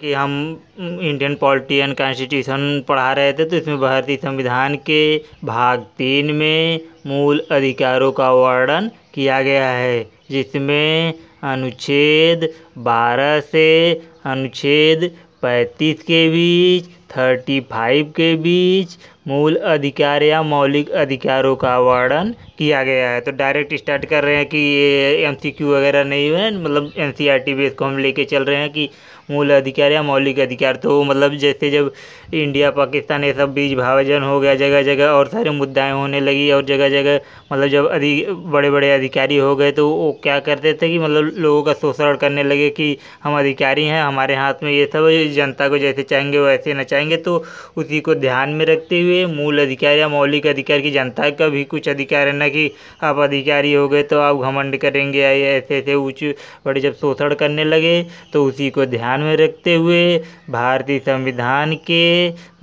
कि हम Indian polity and constitution पढ़ा रहे थे तो इसमें भारतीय संविधान के भाग तीन में मूल अधिकारों का वर्णन किया गया है जिसमें अनुच्छेद 12 से अनुच्छेद 35 के बीच 35 के बीच मूल अधिकार या मौलिक अधिकारों का वर्णन किया गया है तो डायरेक्ट स्टार्ट कर रहे हैं कि ये एमसीक्यू वगैरह नहीं हुए मतलब एनसीईआरटी बेस e को हम लेके चल रहे हैं कि मूल अधिकार या मौलिक अधिकार तो मतलब जैसे जब इंडिया पाकिस्तान ये सब बीच भावजन हो गया जगह जगह और सारे मुद्दाएँ होने लगी और जगह जगह मतलब जब अधि बड़े बड़े अधिकारी हो गए तो वो क्या करते थे कि मतलब लोगों का शोषण करने लगे कि हम अधिकारी हैं हमारे हाथ में ये सब जनता को जैसे चाहेंगे वैसे नचाएंगे तो उसी को ध्यान में रखते हुए हुए मूल अधिकार या मौलिक अधिकार की जनता का भी कुछ अधिकार है ना कि आप अधिकारी हो गए तो आप घमंड करेंगे ऐसे ऐसे ऊँच बड़े जब शोषण करने लगे तो उसी को ध्यान में रखते हुए भारतीय संविधान के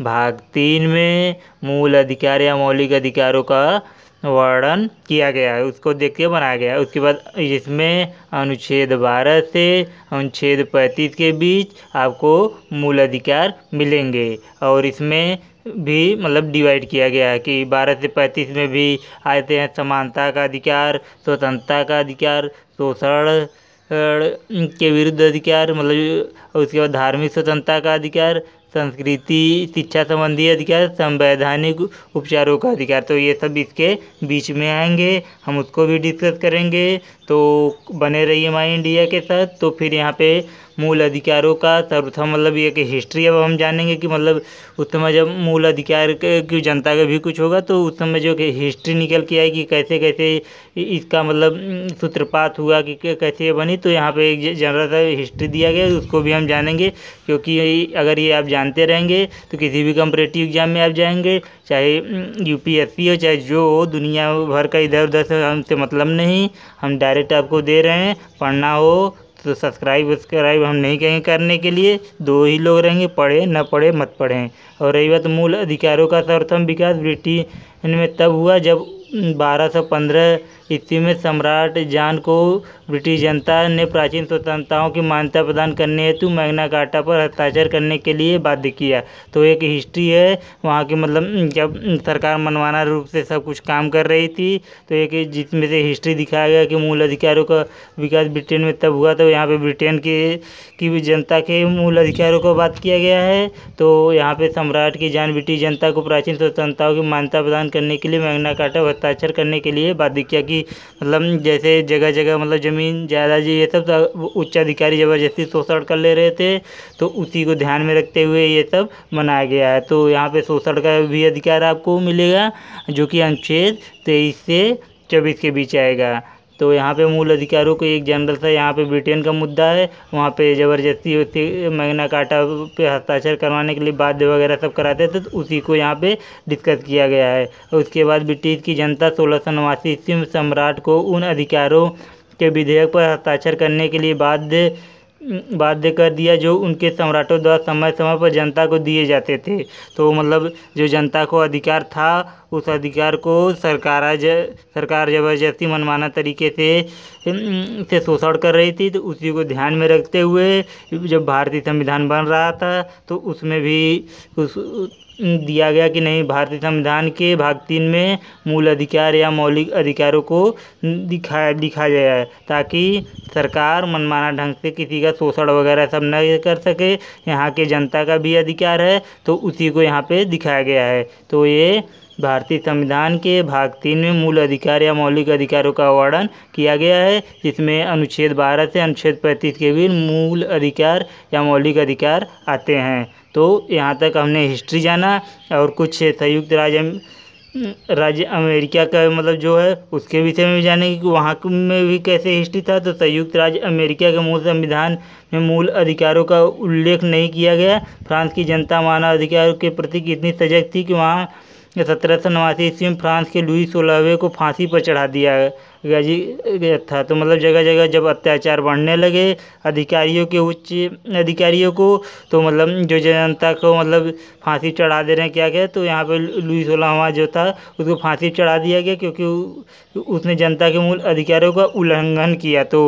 भाग तीन में मूल अधिकार या मौलिक अधिकारों का वर्णन किया गया है उसको देख के बनाया गया है उसके बाद इसमें अनुच्छेद 12 से अनुच्छेद 35 के बीच आपको मूल अधिकार मिलेंगे और इसमें भी मतलब डिवाइड किया गया है कि बारह से पैंतीस में भी आते हैं समानता का अधिकार स्वतंत्रता का अधिकार शोषण के विरुद्ध अधिकार मतलब उसके बाद धार्मिक स्वतंत्रता का अधिकार संस्कृति शिक्षा संबंधी अधिकार संवैधानिक उपचारों का अधिकार तो ये सब इसके बीच में आएंगे हम उसको भी डिस्कस करेंगे तो बने रहिए माई इंडिया के साथ तो फिर यहाँ पे मूल अधिकारों का सर्वथा मतलब ये कि हिस्ट्री अब हम जानेंगे कि मतलब उस समय जब मूल अधिकार की जनता का भी कुछ होगा तो उस समय जो कि हिस्ट्री निकल के आएगी कैसे कैसे इसका मतलब सूत्रपात हुआ कि कैसे बनी तो यहाँ पे एक जनरल सा हिस्ट्री दिया गया उसको भी हम जानेंगे क्योंकि अगर ये आप जानते रहेंगे तो किसी भी कंपरेटिव एग्जाम में आप जाएंगे चाहे यू हो चाहे जो हो दुनिया भर का इधर उधर से हमसे मतलब नहीं हम डायरेक्ट आपको दे रहे हैं पढ़ना हो तो सब्सक्राइब वब्सक्राइब हम नहीं कहेंगे करने के लिए दो ही लोग रहेंगे पढ़े न पढ़े मत पढ़ें और रही बात मूल अधिकारों का सर्वथम विकास ब्रिटेन में तब हुआ जब बारह सौ पंद्रह ईस्वी में सम्राट जान को ब्रिटिश जनता ने प्राचीन स्वतंत्रताओं की मान्यता प्रदान करने हेतु मैग्ना कार्टा पर हस्ताक्षर करने के लिए बाध्य किया तो एक हिस्ट्री है वहाँ की मतलब जब सरकार मनमाना रूप से सब कुछ काम कर रही थी तो एक जिसमें से हिस्ट्री दिखाया गया कि मूल अधिकारों का विकास ब्रिटेन में तब हुआ तो यहाँ पर ब्रिटेन के की भी जनता के मूल अधिकारों को बात किया गया है तो यहाँ पर सम्राट की जान ब्रिटिश जनता को प्राचीन स्वतंत्रताओं की मान्यता प्रदान करने के लिए मैग्ना कार्टा हस्ताक्षर करने के लिए बाध्य किया कि मतलब जैसे जगह जगह मतलब ज़मीन जायदाद ये सब उच्च अधिकारी ज़बरदस्ती शोषण कर ले रहे थे तो उसी को ध्यान में रखते हुए ये सब मनाया गया है तो यहाँ पे शोषण का भी अधिकार आपको मिलेगा जो कि अनुच्छेद तेईस से चौबीस के बीच आएगा तो यहाँ पे मूल अधिकारों को एक जनरल था यहाँ पे ब्रिटेन का मुद्दा है वहाँ पे ज़बरदस्ती होती मैगना काटा पे हस्ताक्षर करवाने के लिए बाध्य वगैरह सब कराते थे तो उसी को यहाँ पे डिस्कस किया गया है उसके बाद ब्रिटिश की जनता सोलह सौ नवासी ईस्वी में सम्राट को उन अधिकारों के विधेयक पर हस्ताक्षर करने के लिए बाध्य बाध्य कर दिया जो उनके सम्राटों द्वारा समय समय पर जनता को दिए जाते थे तो मतलब जो जनता को अधिकार था उस अधिकार को सरकार ज, सरकार ज़बरदस्ती मनमाना तरीके से से शोषण कर रही थी तो उसी को ध्यान में रखते हुए जब भारतीय संविधान बन रहा था तो उसमें भी उस दिया गया कि नहीं भारतीय संविधान के भाग तीन में मूल अधिकार या मौलिक अधिकारों को दिखाया दिखा गया है ताकि सरकार मनमाना ढंग से किसी का शोषण वगैरह सब न कर सके यहाँ के जनता का भी अधिकार है तो उसी को यहाँ पे दिखाया गया है तो ये भारतीय संविधान के भाग तीन में मूल अधिकार या मौलिक अधिकारों का वर्णन किया गया है जिसमें अनुच्छेद 12 से अनुच्छेद 35 के भी मूल अधिकार या मौलिक अधिकार आते हैं तो यहाँ तक हमने हिस्ट्री जाना और कुछ संयुक्त राज्य राज्य अमेरिका का मतलब जो है उसके विषय में भी जाने कि वहाँ में भी कैसे हिस्ट्री था तो संयुक्त राज्य अमेरिका के मूल संविधान में मूल अधिकारों का उल्लेख नहीं किया गया फ्रांस की जनता मानव अधिकारों के प्रति इतनी सजग थी कि वहाँ सत्रह सौ नवासी ईस्वी में फ्रांस के लुई सोलहवें को फांसी पर चढ़ा दिया गाजी गया था तो मतलब जगह जगह जब अत्याचार बढ़ने लगे अधिकारियों के उच्च अधिकारियों को तो मतलब जो जनता को मतलब फांसी चढ़ा दे रहे हैं क्या गया तो यहाँ पे लुई सोलामा जो था उसको फांसी चढ़ा दिया गया क्योंकि उसने जनता के मूल अधिकारों का उल्लंघन किया तो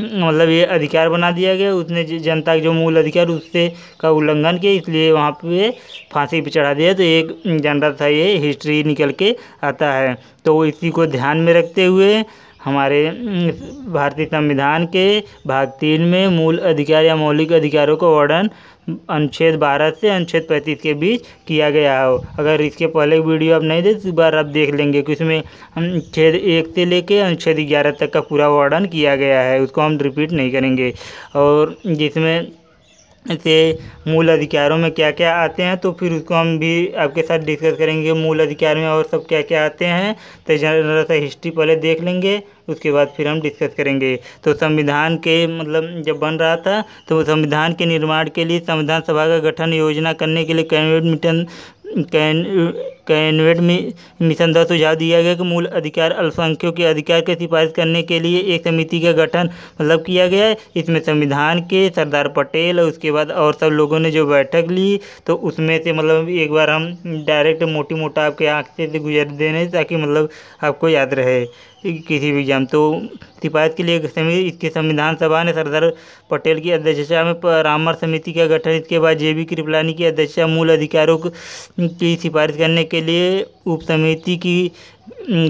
मतलब ये अधिकार बना दिया गया उसने जनता के जो मूल अधिकार उससे का उल्लंघन किया इसलिए वहाँ पे फांसी पर चढ़ा दिया तो एक जनता था ये हिस्ट्री निकल के आता है तो इसी को ध्यान में रखते हुए हमारे भारतीय संविधान के भाग तीन में मूल अधिकार या मौलिक अधिकारों का वर्णन अनुच्छेद बारह से अनुच्छेद पैंतीस के बीच किया गया हो अगर इसके पहले वीडियो आप नहीं दे तो इस बार आप देख लेंगे कि उसमें अनुच्छेद एक से लेके अनुच्छेद ग्यारह तक का पूरा वर्णन किया गया है उसको हम रिपीट नहीं करेंगे और जिसमें से मूल अधिकारों में क्या क्या आते हैं तो फिर उसको हम भी आपके साथ डिस्कस करेंगे मूल अधिकार में और सब क्या क्या आते हैं तो जरा सा हिस्ट्री पहले देख लेंगे उसके बाद फिर हम डिस्कस करेंगे तो संविधान के मतलब जब बन रहा था तो संविधान के निर्माण के लिए संविधान सभा का गठन योजना करने के लिए कैबिनेट मिटन कैन कैनवेट में मिशन द्वारा सुझाव दिया गया कि मूल अधिकार अल्पसंख्यकों के अधिकार की सिफारिश करने के लिए एक समिति का गठन मतलब किया गया है इसमें संविधान के सरदार पटेल और उसके बाद और सब लोगों ने जो बैठक ली तो उसमें से मतलब एक बार हम डायरेक्ट मोटी मोटा आपके आँख से तो गुजर देने ताकि मतलब आपको याद रहे किसी भी एग्जाम तो सिफारिश के लिए समिति इसके संविधान सभा ने सरदार पटेल की अध्यक्षता में परामर्श समिति का गठन इसके बाद जे बी कृपलानी की अध्यक्षता मूल अधिकारों की सिफारिश करने के के लिए उप समिति की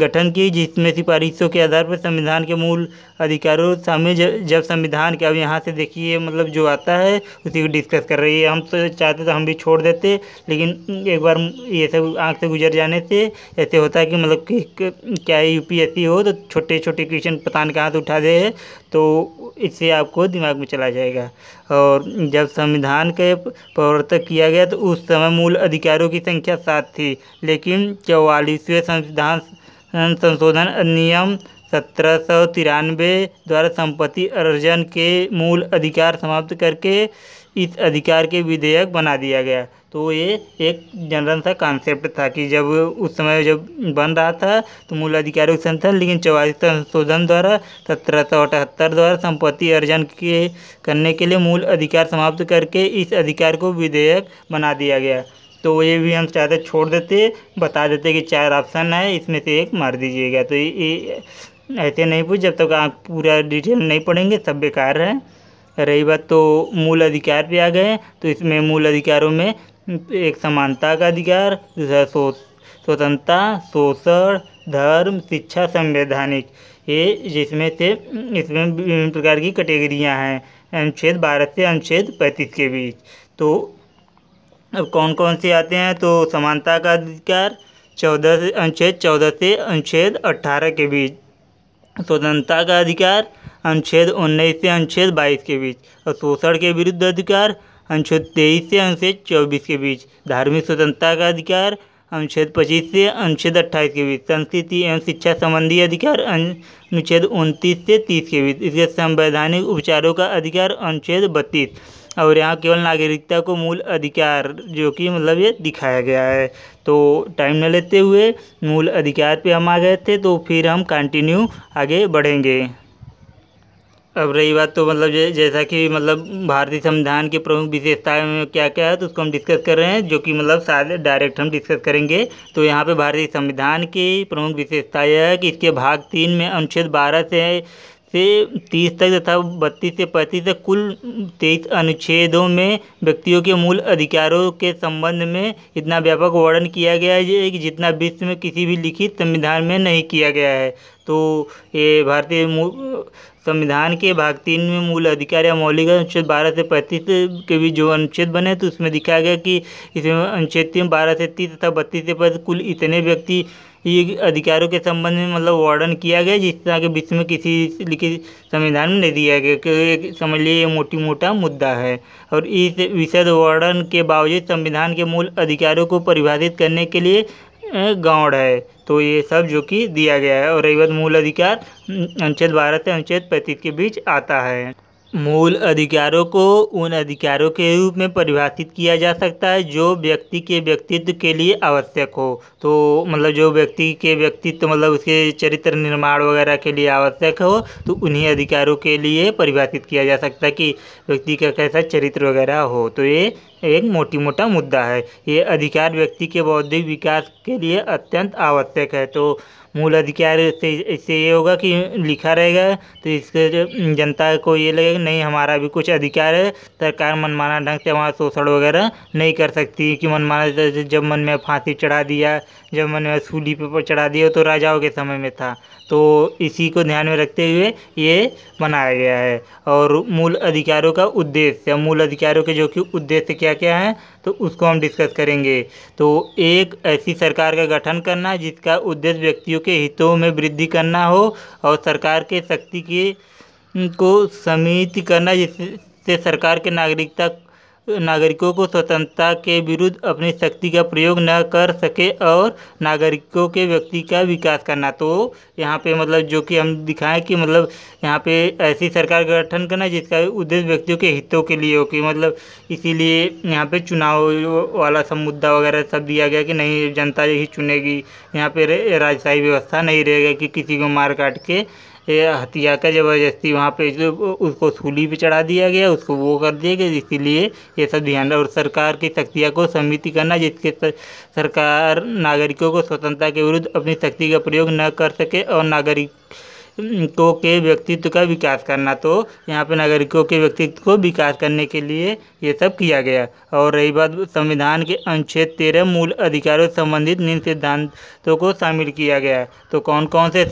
गठन की जिसमें सिफारिशों के आधार पर संविधान के मूल अधिकारों शामिल जब संविधान के अब यहाँ से देखिए मतलब जो आता है उसी को डिस्कस कर रही है हम तो चाहते तो हम भी छोड़ देते लेकिन एक बार ये सब आँख से गुजर जाने से ऐसे होता है कि मतलब कि क्या यूपीएससी हो तो छोटे छोटे क्वेश्चन पता नहीं कहाँ से उठा दे तो इससे आपको दिमाग में चला जाएगा और जब संविधान के प्रवर्तक किया गया तो उस समय मूल अधिकारों की संख्या सात थी लेकिन चौवालीसवें संविधान संशोधन अधिनियम सत्रह सौ तिरानवे द्वारा संपत्ति अर्जन के मूल अधिकार समाप्त करके इस अधिकार के विधेयक बना दिया गया तो ये एक जनरल सा कॉन्सेप्ट था कि जब उस समय जब बन रहा था तो मूल अधिकार उत्सन था लेकिन चौवालीस संशोधन द्वारा सत्रह सौ अठहत्तर द्वारा संपत्ति अर्जन के करने के लिए मूल अधिकार समाप्त करके इस अधिकार को विधेयक बना दिया गया तो ये भी हम चाहते छोड़ देते बता देते कि चार ऑप्शन है इसमें से एक मार दीजिएगा तो ये ऐसे नहीं पूछ जब तक आप पूरा डिटेल नहीं पढ़ेंगे सब बेकार है रही बात तो मूल अधिकार पे आ गए तो इसमें मूल अधिकारों में एक समानता का अधिकार दूसरा सो स्वतंत्रता शोषण धर्म शिक्षा संवैधानिक ये जिसमें से इसमें विभिन्न प्रकार की कैटेगरियाँ हैं अनुच्छेद बारह से अनुच्छेद पैंतीस के बीच तो अब कौन कौन से आते हैं तो समानता का अधिकार चौदह से अनुच्छेद चौदह से अनुच्छेद अट्ठारह के बीच स्वतंत्रता का अधिकार अनुच्छेद उन्नीस से अनुच्छेद बाईस के बीच और शोषण के विरुद्ध अधिकार अनुच्छेद तेईस से अनुच्छेद चौबीस के बीच धार्मिक स्वतंत्रता का अधिकार अनुच्छेद पच्चीस से अनुच्छेद अट्ठाईस के बीच संस्कृति एवं शिक्षा संबंधी अधिकार अनुच्छेद उनतीस से तीस के बीच इसके संवैधानिक उपचारों का अधिकार अनुच्छेद बत्तीस और यहाँ केवल नागरिकता को मूल अधिकार जो कि मतलब ये दिखाया गया है तो टाइम न लेते हुए मूल अधिकार पे हम आ गए थे तो फिर हम कंटिन्यू आगे बढ़ेंगे अब रही बात तो मतलब जैसा कि मतलब भारतीय संविधान के प्रमुख विशेषताएं में क्या क्या है तो उसको हम डिस्कस कर रहे हैं जो कि मतलब सारे डायरेक्ट हम डिस्कस करेंगे तो यहाँ पे भारतीय संविधान की प्रमुख विशेषता यह है कि इसके भाग तीन में अनुच्छेद बारह से से तीस तक तथा बत्तीस से पैंतीस तक कुल तेईस अनुच्छेदों में व्यक्तियों के मूल अधिकारों के संबंध में इतना व्यापक वर्णन किया गया है कि जितना विश्व में किसी भी लिखित संविधान में नहीं किया गया है तो ये भारतीय संविधान के भाग तीन में मूल अधिकार या मौलिक अनुच्छेद बारह से पैंतीस के भी जो अनुच्छेद बने तो उसमें दिखाया गया कि इसमें अनुच्छेद तीन बारह से तीस तथा बत्तीस से पैंतीस कुल इतने व्यक्ति ये अधिकारों के संबंध में मतलब वर्णन किया गया जिस तरह के विश्व में किसी लिखित संविधान में नहीं दिया गया कि समझ लिए ये मोटी मोटा मुद्दा है और इस विशद वर्णन के बावजूद संविधान के मूल अधिकारों को परिभाषित करने के लिए गौड़ है तो ये सब जो कि दिया गया है और रही मूल अधिकार अं, अनुच्छेद बारह से अनुच्छेद पैंतीस के बीच आता है मूल अधिकारों को उन अधिकारों के रूप में परिभाषित किया जा सकता है जो व्यक्ति के व्यक्तित्व के लिए आवश्यक हो तो मतलब जो व्यक्ति के व्यक्तित्व मतलब उसके चरित्र निर्माण वगैरह के लिए आवश्यक हो तो उन्हीं अधिकारों के लिए परिभाषित किया जा सकता है कि व्यक्ति का कैसा चरित्र वगैरह हो तो ये एक मोटी मोटा मुद्दा है ये अधिकार व्यक्ति के बौद्धिक विकास के लिए अत्यंत आवश्यक है तो मूल अधिकार से इससे ये होगा कि लिखा रहेगा तो इससे जनता को ये लगेगा नहीं हमारा भी कुछ अधिकार है सरकार मनमाना ढंग से हमारा शोषण वगैरह नहीं कर सकती कि मनमाना जब मन में फांसी चढ़ा दिया जब मन में सूली पेपर चढ़ा दिया तो राजाओं के समय में था तो इसी को ध्यान में रखते हुए ये बनाया गया है और मूल अधिकारों का उद्देश्य मूल अधिकारों के जो कि उद्देश्य क्या क्या है तो उसको हम डिस्कस करेंगे तो एक ऐसी सरकार का गठन करना जिसका उद्देश्य व्यक्तियों के हितों में वृद्धि करना हो और सरकार के शक्ति के को समित करना जिससे सरकार के नागरिकता नागरिकों को स्वतंत्रता के विरुद्ध अपनी शक्ति का प्रयोग न कर सके और नागरिकों के व्यक्ति का विकास करना तो यहाँ पे मतलब जो कि हम दिखाएं कि मतलब यहाँ पे ऐसी सरकार का गठन करना जिसका उद्देश्य व्यक्तियों के हितों के लिए हो कि मतलब इसीलिए यहाँ पे चुनाव वाला सब मुद्दा वगैरह सब दिया गया कि नहीं जनता यही चुनेगी यहाँ पर राजशाही व्यवस्था नहीं रहेगा कि किसी को मार काट के हत्या का ज़बरदस्ती वहाँ पे जो उसको सूली पे चढ़ा दिया गया उसको वो कर दिया गया इसीलिए ये सब ध्यान और सरकार की शक्तियाँ को समिति करना जिसके सरकार नागरिकों को स्वतंत्रता के विरुद्ध अपनी शक्ति का प्रयोग न कर सके और नागरिक को के व्यक्तित्व का विकास करना तो यहाँ पे नागरिकों के व्यक्तित्व को विकास करने के लिए ये सब किया गया और रही बात संविधान के अनुच्छेद तेरह मूल अधिकारों संबंधित निम्न सिद्धांतों को शामिल किया गया तो कौन कौन से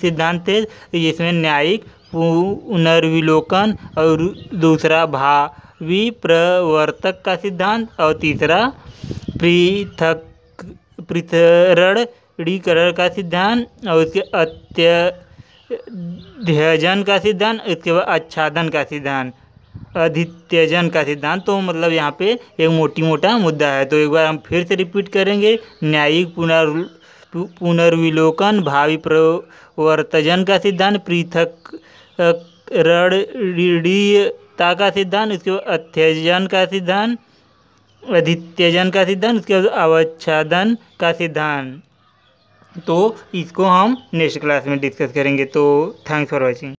सिद्धांत थे जिसमें न्यायिक पुनर्विलोकन और दूसरा भावी प्रवर्तक का सिद्धांत और तीसरा पृथक पृथरणीकरण का सिद्धांत और उसके अत्य ध्यजन का सिद्धांत उसके बाद आच्छादन का सिद्धांत अधित्यजन का सिद्धांत तो मतलब यहाँ पे एक मोटी मोटा मुद्दा है तो एक बार हम फिर से रिपीट करेंगे न्यायिक पुनर् पुनर्विलोकन भावी प्रवर्तजन का सिद्धांत पृथक रणीयता का सिद्धांत उसके बाद अध्यजन का सिद्धांत अधित्यजन का सिद्धांत उसके बाद अवच्छादन का सिद्धांत तो इसको हम नेक्स्ट क्लास में डिस्कस करेंगे तो थैंक्स फॉर वॉचिंग